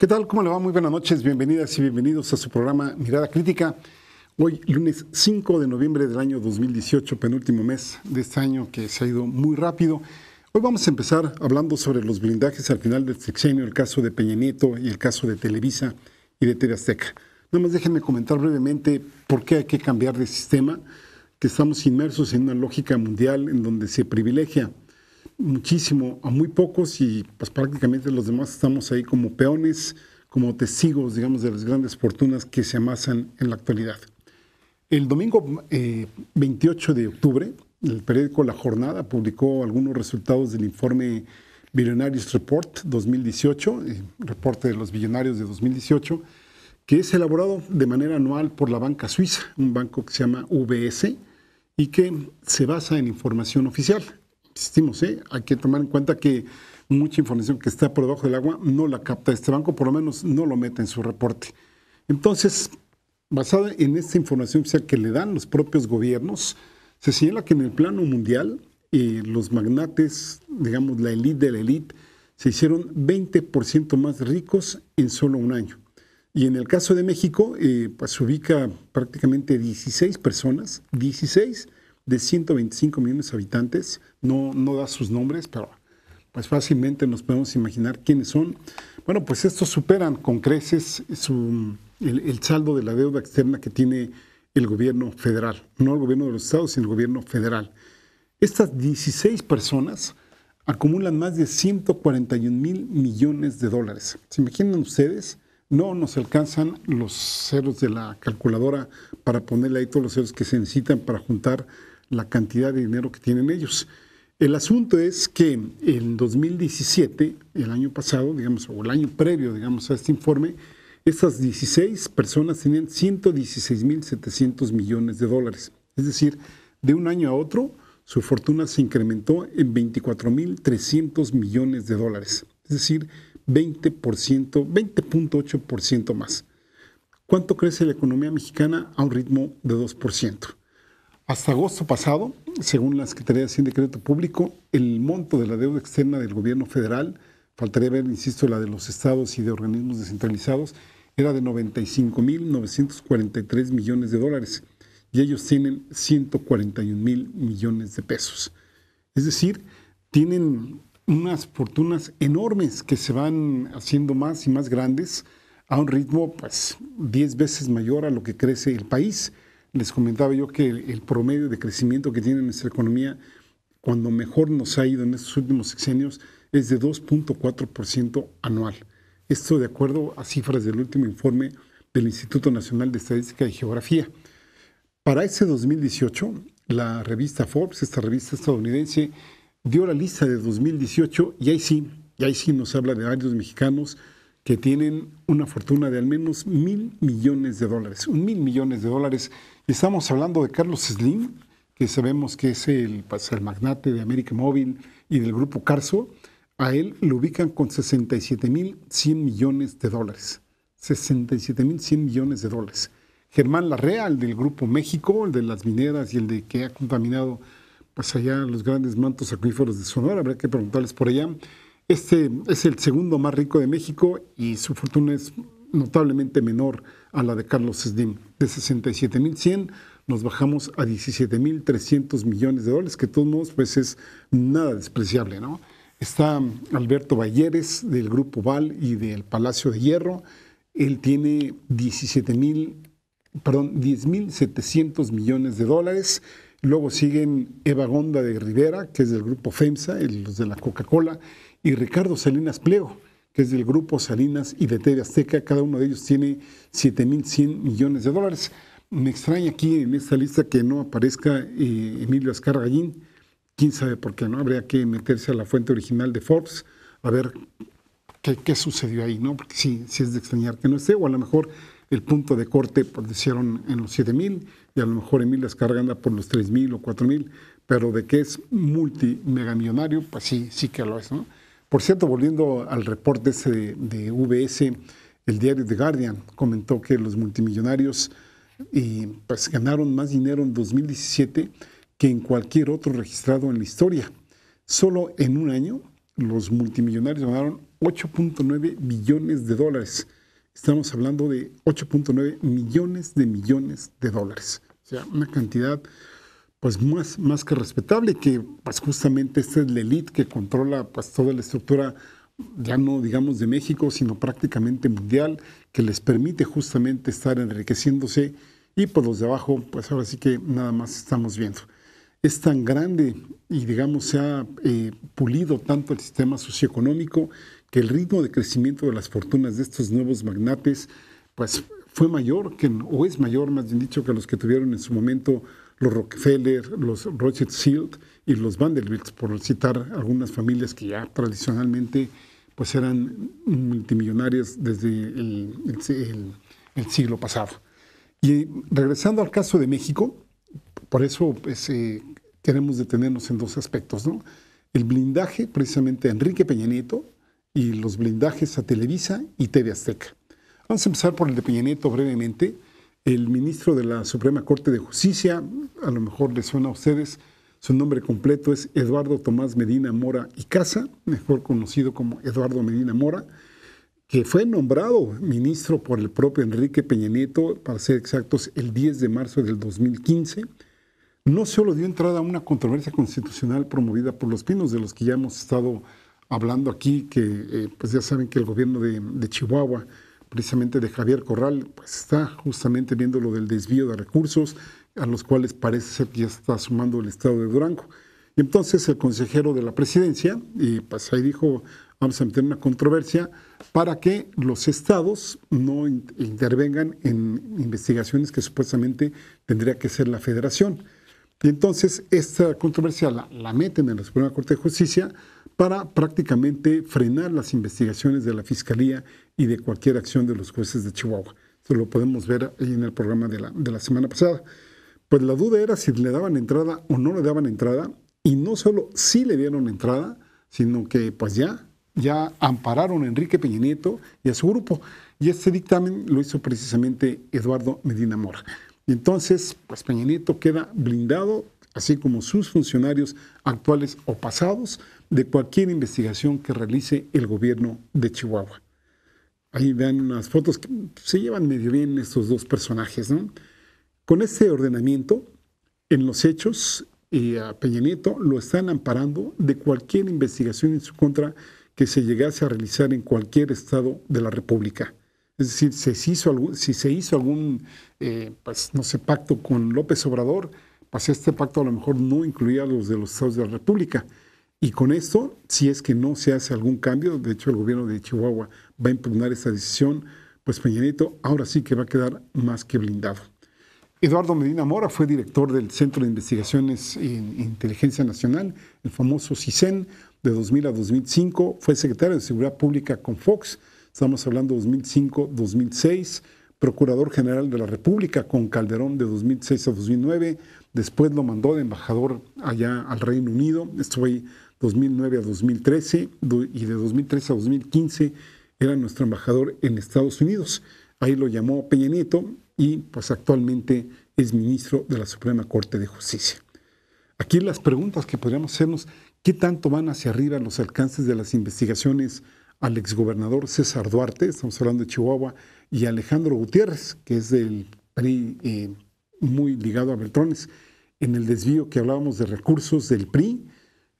¿Qué tal? ¿Cómo le va? Muy buenas noches, bienvenidas y bienvenidos a su programa Mirada Crítica. Hoy, lunes 5 de noviembre del año 2018, penúltimo mes de este año que se ha ido muy rápido. Hoy vamos a empezar hablando sobre los blindajes al final del sexenio, el caso de Peña Nieto y el caso de Televisa y de TV Azteca. Nada más déjenme comentar brevemente por qué hay que cambiar de sistema, que estamos inmersos en una lógica mundial en donde se privilegia muchísimo a muy pocos y pues prácticamente los demás estamos ahí como peones, como testigos, digamos, de las grandes fortunas que se amasan en la actualidad. El domingo 28 eh, de octubre, el periódico La Jornada publicó algunos resultados del informe Billionaires Report 2018, eh, reporte de los billonarios de 2018, que es elaborado de manera anual por la banca suiza, un banco que se llama UBS y que se basa en información oficial, ¿eh? hay que tomar en cuenta que mucha información que está por debajo del agua no la capta este banco, por lo menos no lo mete en su reporte. Entonces, basada en esta información oficial que le dan los propios gobiernos, se señala que en el plano mundial eh, los magnates, digamos la élite de la élite, se hicieron 20% más ricos en solo un año. Y en el caso de México, eh, pues se ubica prácticamente 16 personas, 16 de 125 millones de habitantes, no, no da sus nombres, pero pues fácilmente nos podemos imaginar quiénes son. Bueno, pues estos superan con creces el, el, saldo de la deuda externa que tiene el gobierno federal, no el gobierno de los estados, sino el gobierno federal. Estas 16 personas acumulan más de 141 mil millones de dólares. ¿Se imaginan ustedes? no nos alcanzan los ceros de la calculadora para ponerle ahí todos los ceros que se necesitan para juntar la cantidad de dinero que tienen ellos. El asunto es que en 2017, el año pasado, digamos, o el año previo, digamos, a este informe, estas 16 personas tenían 116.700 millones de dólares. Es decir, de un año a otro, su fortuna se incrementó en 24.300 millones de dólares. Es decir, 20%, 20.8% más. ¿Cuánto crece la economía mexicana a un ritmo de 2%? Hasta agosto pasado, según las Secretaría de decreto Público, el monto de la deuda externa del gobierno federal, faltaría ver, insisto, la de los estados y de organismos descentralizados, era de 95.943 millones de dólares y ellos tienen 141 mil millones de pesos. Es decir, tienen unas fortunas enormes que se van haciendo más y más grandes a un ritmo pues 10 veces mayor a lo que crece el país. Les comentaba yo que el, promedio de crecimiento que tiene nuestra economía cuando mejor nos ha ido en estos últimos sexenios es de 2.4% anual. Esto de acuerdo a cifras del último informe del Instituto Nacional de Estadística y Geografía. Para ese 2018, la revista Forbes, esta revista estadounidense, dio la lista de 2018 y ahí sí, y ahí sí nos habla de varios mexicanos que tienen una fortuna de al menos mil millones de dólares. Un mil millones de dólares. Estamos hablando de Carlos Slim, que sabemos que es el, pues, magnate de América Móvil y del grupo Carso. A él lo ubican con 67.100 millones de dólares. 67.100 millones de dólares. Germán Larrea, el del Grupo México, el de las mineras y el de que ha contaminado más allá los grandes mantos acuíferos de Sonora, habrá que preguntarles por allá. Este es el segundo más rico de México y su fortuna es notablemente menor a la de Carlos Slim. De 67.100 nos bajamos a 17.300 millones de dólares, que de todos modos pues es nada despreciable, ¿no? Está Alberto Valleres del Grupo Val y del Palacio de Hierro. Él tiene 17 mil, perdón, 10.700 millones de dólares. Luego siguen Eva Gonda de Rivera, que es del grupo FEMSA, los de la Coca-Cola, y Ricardo Salinas Pleo, que es del grupo Salinas y de TV Azteca. Cada uno de ellos tiene 7.100 millones de dólares. Me extraña aquí en esta lista que no aparezca eh, Emilio Azcar Gallín. Quién sabe por qué, ¿no? Habría que meterse a la fuente original de Forbes a ver qué, qué sucedió ahí, ¿no? Porque sí, sí es de extrañar que no esté, o a lo mejor el punto de corte pues, decían en los mil y a lo mejor Emil Escarga anda por los mil o mil. pero de que es multimegamillonario, pues sí, sí que lo es. Por cierto, volviendo al reporte de, de VS, el diario The Guardian comentó que los multimillonarios eh, pues ganaron más dinero en 2017 que en cualquier otro registrado en la historia. Solo en un año los multimillonarios ganaron 8.9 billones de dólares Estamos hablando de 8.9 millones de millones de dólares. O sea, una cantidad pues más, más que respetable, que pues justamente esta es la elite que controla pues toda la estructura, ya no digamos de México, sino prácticamente mundial, que les permite justamente estar enriqueciéndose y por pues, los de abajo, pues ahora sí que nada más estamos viendo. Es tan grande y digamos se ha eh, pulido tanto el sistema socioeconómico que el ritmo de crecimiento de las fortunas de estos nuevos magnates, pues fue mayor, que, o es mayor más bien dicho, que los que tuvieron en su momento los Rockefeller, los Rothschild y los Vanderbilt, por citar algunas familias que ya tradicionalmente pues eran multimillonarias desde el, siglo pasado. Y regresando al caso de México, por eso pues, eh, queremos detenernos en dos aspectos, ¿no? El blindaje precisamente Enrique Peña Nieto, y los blindajes a Televisa y TV Azteca. Vamos a empezar por el de Peña brevemente. El ministro de la Suprema Corte de Justicia, a lo mejor les suena a ustedes, su nombre completo es Eduardo Tomás Medina Mora y Casa, mejor conocido como Eduardo Medina Mora, que fue nombrado ministro por el propio Enrique Peña Nieto, para ser exactos, el 10 de marzo del 2015 no solo dio entrada a una controversia constitucional promovida por los pinos, de los que ya hemos estado hablando aquí, que eh, pues ya saben que el gobierno de, Chihuahua, precisamente de Javier Corral, pues está justamente viendo lo del desvío de recursos, a los cuales parece ser que ya está sumando el estado de Durango. Y entonces el consejero de la presidencia, y pues ahí dijo, vamos a meter una controversia para que los estados no intervengan en investigaciones que supuestamente tendría que ser la federación. Y entonces esta controversia la meten en la Suprema Corte de Justicia para prácticamente frenar las investigaciones de la Fiscalía y de cualquier acción de los jueces de Chihuahua. Eso lo podemos ver en el programa de la, semana pasada. Pues la duda era si le daban entrada o no le daban entrada, y no solo sí le dieron entrada, sino que pues ya, ya ampararon a Enrique Peña Nieto y a su grupo. Y este dictamen lo hizo precisamente Eduardo Medina Mora. Y entonces, pues Peña Nieto queda blindado, así como sus funcionarios actuales o pasados, de cualquier investigación que realice el gobierno de Chihuahua. Ahí vean unas fotos que se llevan medio bien estos dos personajes. Con este ordenamiento, en los hechos, y a Peña Nieto lo están amparando de cualquier investigación en su contra que se llegase a realizar en cualquier estado de la República. Es decir, si se hizo algún, si se hizo algún eh, pues, no sé, pacto con López Obrador, pues este pacto a lo mejor no incluía a los de los estados de la República. Y con esto, si es que no se hace algún cambio, de hecho el gobierno de Chihuahua va a impugnar esta decisión, pues Peñanito ahora sí que va a quedar más que blindado. Eduardo Medina Mora fue director del Centro de Investigaciones e Inteligencia Nacional, el famoso CISEN, de 2000 a 2005. Fue secretario de Seguridad Pública con Fox, estamos hablando 2005-2006. Procurador General de la República con Calderón de 2006 a 2009. Después lo mandó de embajador allá al Reino Unido. estoy 2009 a 2013 y de 2013 a 2015 era nuestro embajador en Estados Unidos. Ahí lo llamó Peña Nieto y pues actualmente es ministro de la Suprema Corte de Justicia. Aquí las preguntas que podríamos hacernos, ¿qué tanto van hacia arriba los alcances de las investigaciones al exgobernador César Duarte, estamos hablando de Chihuahua, y Alejandro Gutiérrez, que es del PRI eh, muy ligado a Beltrones, en el desvío que hablábamos de recursos del PRI?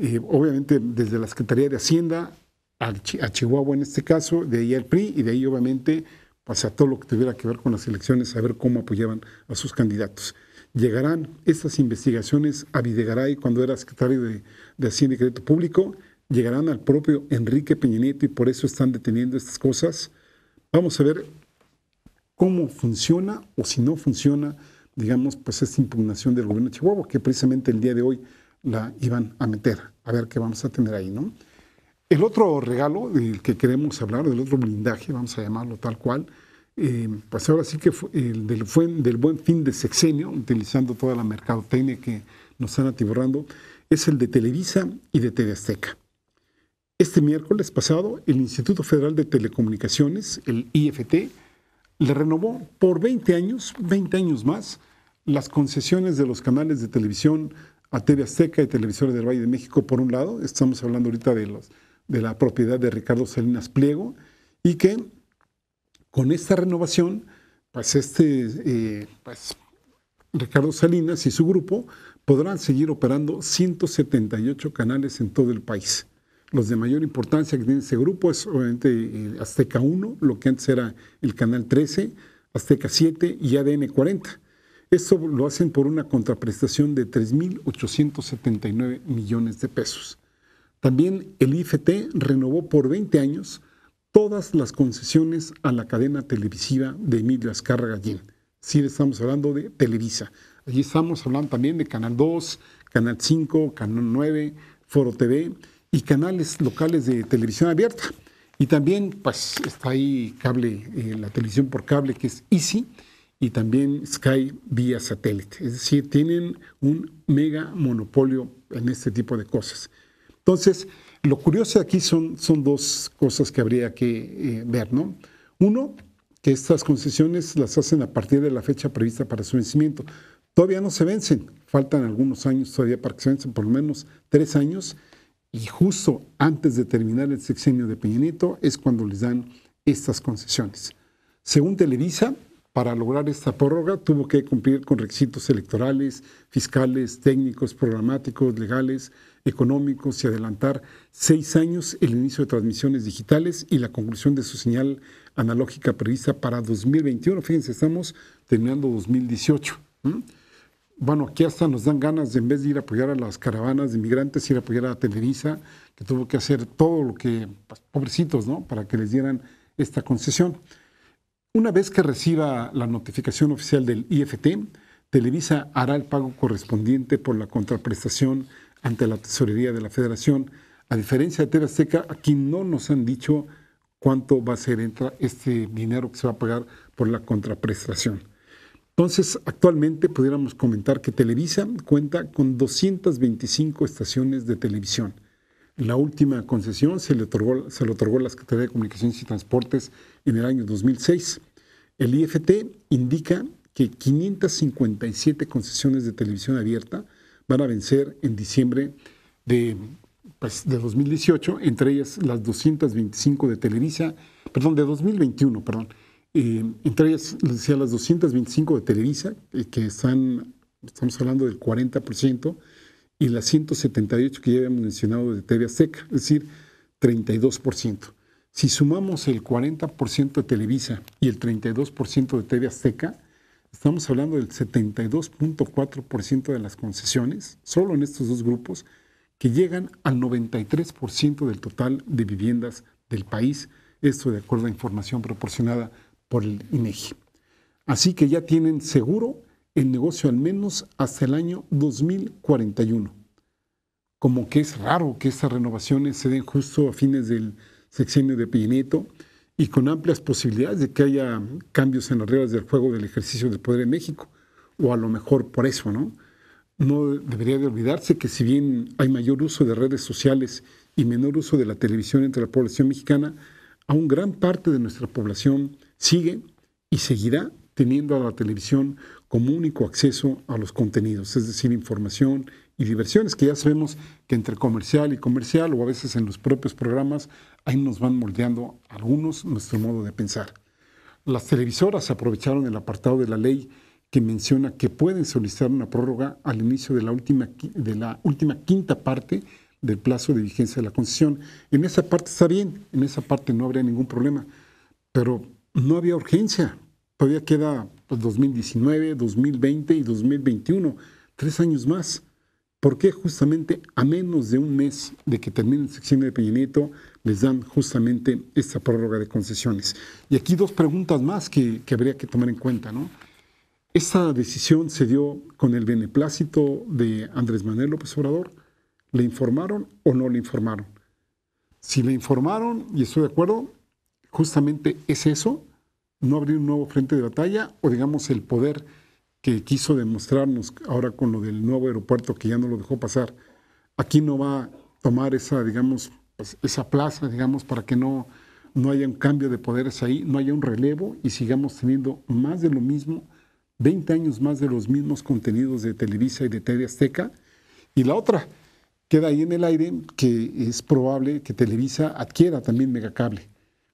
Eh, obviamente desde la Secretaría de Hacienda a, Chihuahua en este caso, de ahí al PRI y de ahí obviamente pasa pues, a todo lo que tuviera que ver con las elecciones, a ver cómo apoyaban a sus candidatos. Llegarán estas investigaciones a Videgaray cuando era secretario de, de Hacienda y Crédito Público, llegarán al propio Enrique Peña Nieto y por eso están deteniendo estas cosas. Vamos a ver cómo funciona o si no funciona, digamos, pues esta impugnación del gobierno de Chihuahua, que precisamente el día de hoy la iban a meter. A ver qué vamos a tener ahí, ¿no? El otro regalo del que queremos hablar, del otro blindaje, vamos a llamarlo tal cual, eh, pues ahora sí que fue el del, buen fin de sexenio, utilizando toda la mercadotecnia que nos están atiborrando, es el de Televisa y de TV Este miércoles pasado, el Instituto Federal de Telecomunicaciones, el IFT, le renovó por 20 años, 20 años más, las concesiones de los canales de televisión a TV Azteca y Televisores del Valle de México, por un lado, estamos hablando ahorita de, los, de la propiedad de Ricardo Salinas Pliego, y que con esta renovación, pues este, eh, pues Ricardo Salinas y su grupo podrán seguir operando 178 canales en todo el país. Los de mayor importancia que tiene ese grupo es obviamente eh, Azteca 1, lo que antes era el canal 13, Azteca 7 y ADN 40. Esto lo hacen por una contraprestación de 3.879 millones de pesos. También el IFT renovó por 20 años todas las concesiones a la cadena televisiva de Emilio Azcarra Gallín. Sí, estamos hablando de Televisa. Allí estamos hablando también de Canal 2, Canal 5, Canal 9, Foro TV y canales locales de televisión abierta. Y también pues, está ahí cable, eh, la televisión por cable, que es Easy y también Sky vía satélite. Es decir, tienen un mega monopolio en este tipo de cosas. Entonces, lo curioso aquí son, son dos cosas que habría que eh, ver, ¿no? Uno, que estas concesiones las hacen a partir de la fecha prevista para su vencimiento. Todavía no se vencen, faltan algunos años todavía para que se vencen, por lo menos tres años, y justo antes de terminar el sexenio de Peña es cuando les dan estas concesiones. Según Televisa, para lograr esta prórroga tuvo que cumplir con requisitos electorales, fiscales, técnicos, programáticos, legales, económicos y adelantar seis años el inicio de transmisiones digitales y la conclusión de su señal analógica prevista para 2021. Fíjense, estamos terminando 2018. Bueno, aquí hasta nos dan ganas de en vez de ir a apoyar a las caravanas de inmigrantes, ir a apoyar a Televisa, que tuvo que hacer todo lo que, pues, pobrecitos, ¿no? Para que les dieran esta concesión. Una vez que reciba la notificación oficial del IFT, Televisa hará el pago correspondiente por la contraprestación ante la tesorería de la Federación, a diferencia de TV Azteca, aquí no nos han dicho cuánto va a ser este dinero que se va a pagar por la contraprestación. Entonces, actualmente pudiéramos comentar que Televisa cuenta con 225 estaciones de televisión. La última concesión se le otorgó, se le otorgó a la Secretaría de Comunicaciones y Transportes en el año 2006. El IFT indica que 557 concesiones de televisión abierta van a vencer en diciembre de, 2018, pues, entre ellas las 225 de Televisa, perdón, de 2021, perdón. Eh, entre ellas, decía, las 225 de Televisa, eh, que están, estamos hablando del 40%, y las 178 que ya habíamos mencionado de TV Azteca, es decir, 32%. Si sumamos el 40% de Televisa y el 32% de TV Azteca, estamos hablando del 72.4% de las concesiones, solo en estos dos grupos, que llegan al 93% del total de viviendas del país, esto de acuerdo a información proporcionada por el INEGI. E Así que ya tienen seguro el negocio al menos hasta el año 2041. Como que es raro que estas renovaciones se den justo a fines del sexenio de Peña Nieto y con amplias posibilidades de que haya cambios en las reglas del juego del ejercicio del poder en México, o a lo mejor por eso, ¿no? No debería de olvidarse que si bien hay mayor uso de redes sociales y menor uso de la televisión entre la población mexicana, aún gran parte de nuestra población sigue y seguirá teniendo a la televisión como único acceso a los contenidos, es decir, información y diversiones, que ya sabemos que entre comercial y comercial o a veces en los propios programas, ahí nos van moldeando algunos nuestro modo de pensar. Las televisoras aprovecharon el apartado de la ley que menciona que pueden solicitar una prórroga al inicio de la última, de la última quinta parte del plazo de vigencia de la concesión. En esa parte está bien, en esa parte no habría ningún problema, pero no había urgencia, Todavía queda 2019, pues, 2020 y 2021, tres años más. ¿Por qué justamente a menos de un mes de que termine el sección de peñinito les dan justamente esta prórroga de concesiones? Y aquí dos preguntas más que, que habría que tomar en cuenta, ¿no? Esta decisión se dio con el beneplácito de Andrés Manuel López Obrador. ¿Le informaron o no le informaron? Si le informaron, y estoy de acuerdo, justamente es eso, no abrir un nuevo frente de batalla o digamos el poder que quiso demostrarnos ahora con lo del nuevo aeropuerto que ya no lo dejó pasar, aquí no va a tomar esa, digamos, pues, esa plaza, digamos, para que no, no haya un cambio de poderes ahí, no haya un relevo y sigamos teniendo más de lo mismo, 20 años más de los mismos contenidos de Televisa y de TV Azteca. Y la otra, queda ahí en el aire que es probable que Televisa adquiera también Megacable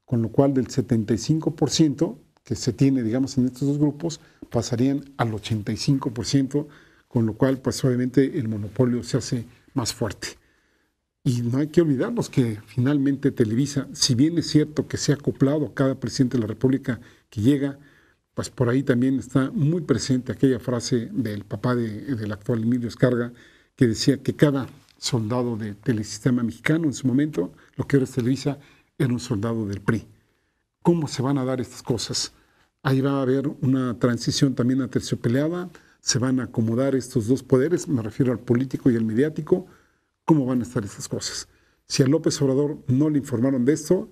con lo cual del 75% que se tiene, digamos, en estos dos grupos, pasarían al 85%, con lo cual, pues obviamente, el monopolio se hace más fuerte. Y no hay que olvidarnos que finalmente Televisa, si bien es cierto que se ha acoplado a cada presidente de la República que llega, pues por ahí también está muy presente aquella frase del papá del actual Emilio Escarga, que decía que cada soldado de Telesistema mexicano en su momento, lo que ahora es Televisa, era un soldado del PRI. ¿Cómo se van a dar estas cosas? Ahí va a haber una transición también a terciopeleada, se van a acomodar estos dos poderes, me refiero al político y al mediático, ¿cómo van a estar estas cosas? Si a López Obrador no le informaron de esto,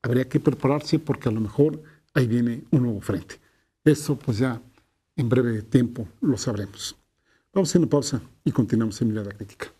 habría que prepararse porque a lo mejor ahí viene un nuevo frente. Eso pues ya en breve tiempo lo sabremos. Vamos a una pausa y continuamos en Mirada Crítica.